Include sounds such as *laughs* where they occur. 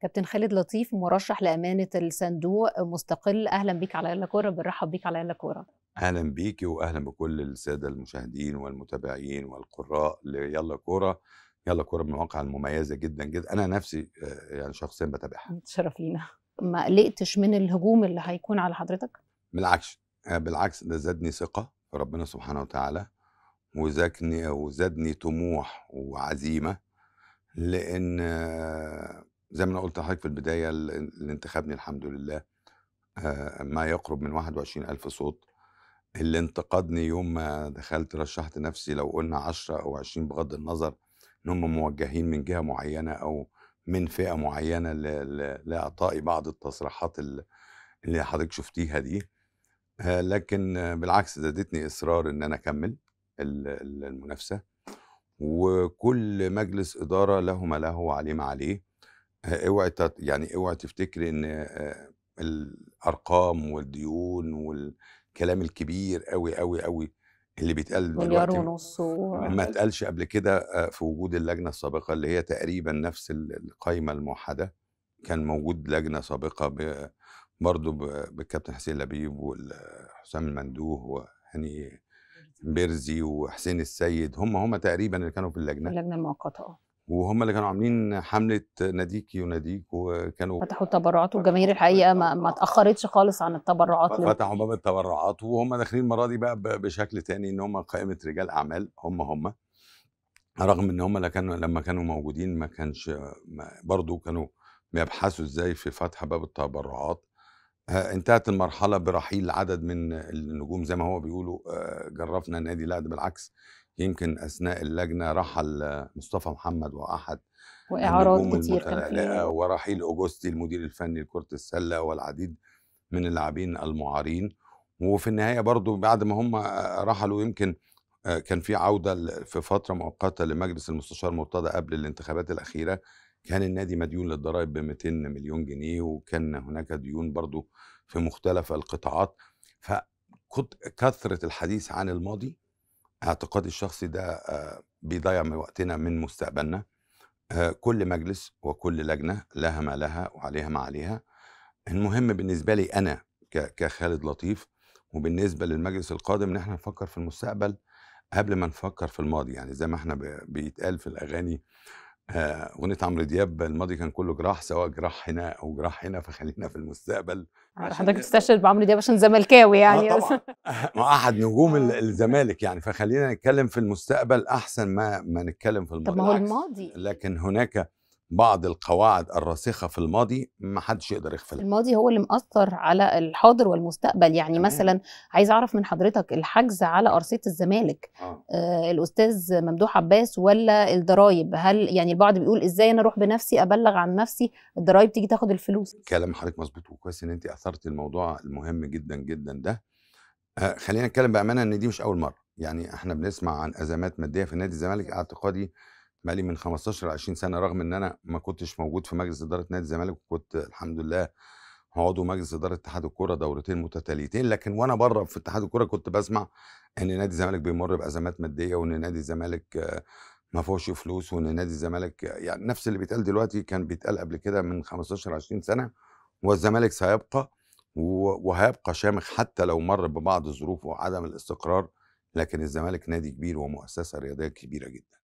كابتن خالد لطيف مرشح لامانه الصندوق مستقل اهلا بيك على يلا كوره بنرحب بيك على يلا كوره اهلا بيكي واهلا بكل الساده المشاهدين والمتابعين والقراء ليلا كوره يلا كوره من المواقع المميزه جدا جدا انا نفسي آه، يعني شخصيا بتابعها تشرف لينا ما قلقتش من الهجوم اللي هيكون على حضرتك بالعكس آه، بالعكس ده زادني ثقه في ربنا سبحانه وتعالى وزادني وزادني طموح وعزيمه لان آه، زي ما انا قلت لحضرتك في البدايه اللي انتخبني الحمد لله ما يقرب من 21 ألف صوت اللي انتقدني يوم ما دخلت رشحت نفسي لو قلنا 10 أو 20 بغض النظر إن هم موجهين من جهة معينة أو من فئة معينة لإعطائي بعض التصريحات اللي حضرتك شفتيها دي لكن بالعكس زادتني إصرار إن أنا أكمل المنافسة وكل مجلس إدارة له ما له وعليه ما عليه اوعي يعني اوعي تفتكري ان الارقام والديون والكلام الكبير قوي قوي قوي اللي بيتقال دلوقتي ونص و... ما اتقالش قبل كده في وجود اللجنه السابقه اللي هي تقريبا نفس القايمه الموحده كان موجود لجنه سابقه ب... برضه بالكابتن حسين لبيب وحسام المندوه وهاني بيرزي وحسين السيد هم هم تقريبا اللي كانوا في اللجنه اللجنه المؤقته اه وهم اللي كانوا عاملين حمله ناديك يناديك وكانوا فتحوا التبرعات والجماهير الحقيقه ما, ما اتاخرتش خالص عن التبرعات فتحوا باب التبرعات وهم داخلين المره دي بقى بشكل تاني ان هم قائمه رجال اعمال هم هم رغم ان هم كانوا لما كانوا موجودين ما كانش برضه كانوا بيبحثوا ازاي في فتح باب التبرعات آه، انتهت المرحلة برحيل عدد من النجوم زي ما هو بيقولوا آه، جرفنا النادي لا ده بالعكس يمكن اثناء اللجنه رحل مصطفى محمد واحد واعارات كتير كان فيه ورحيل اوجستي المدير الفني لكره السله والعديد من اللاعبين المعارين وفي النهايه برضو بعد ما هم رحلوا يمكن كان في عوده في فتره مؤقته لمجلس المستشار مرتضى قبل الانتخابات الاخيره كان النادي مديون للضرائب ب 200 مليون جنيه وكان هناك ديون برضو في مختلف القطاعات فكثره الحديث عن الماضي اعتقادي الشخصي ده آه، بيضيع من وقتنا من مستقبلنا آه، كل مجلس وكل لجنه لها ما لها وعليها ما عليها المهم بالنسبه لي انا كخالد لطيف وبالنسبه للمجلس القادم ان احنا نفكر في المستقبل قبل ما نفكر في الماضي يعني زي ما احنا بيتقال في الاغاني اغنيه عمرو دياب الماضي كان كله جراح سواء جراح هنا او جراح هنا فخلينا في المستقبل آه، حضرتك بتستشهد بعمرو دياب عشان زملكاوي آه، يعني طبعا *laughs* ما احد نجوم آه. الزمالك يعني فخلينا نتكلم في المستقبل احسن ما ما نتكلم في الماضي طب ما هو الماضي لكن هناك بعض القواعد الراسخه في الماضي ما حدش يقدر يغفلها الماضي هو اللي مأثر على الحاضر والمستقبل يعني تمام. مثلا عايز اعرف من حضرتك الحجز على آه. ارصيه الزمالك آه. آه الاستاذ ممدوح عباس ولا الضرايب هل يعني البعض بيقول ازاي انا اروح بنفسي ابلغ عن نفسي الضرايب تيجي تاخد الفلوس كلام حضرتك مظبوط وكويس ان انت اثرت الموضوع المهم جدا جدا ده آه خلينا نتكلم بامانه ان دي مش اول مره يعني احنا بنسمع عن ازمات ماديه في نادي الزمالك اعتقادي بقالي من 15 20 سنه رغم ان انا ما كنتش موجود في مجلس اداره نادي الزمالك وكنت الحمد لله عضو مجلس اداره اتحاد الكوره دورتين متتاليتين لكن وانا بره في اتحاد الكوره كنت بسمع ان نادي الزمالك بيمر بازمات ماديه وان نادي الزمالك ما فيهوش فلوس وان نادي الزمالك يعني نفس اللي بيتقال دلوقتي كان بيتقال قبل كده من 15 20 سنه والزمالك سيبقى وهيبقى شامخ حتى لو مر ببعض الظروف وعدم الاستقرار لكن الزمالك نادي كبير ومؤسسه رياضيه كبيره جدا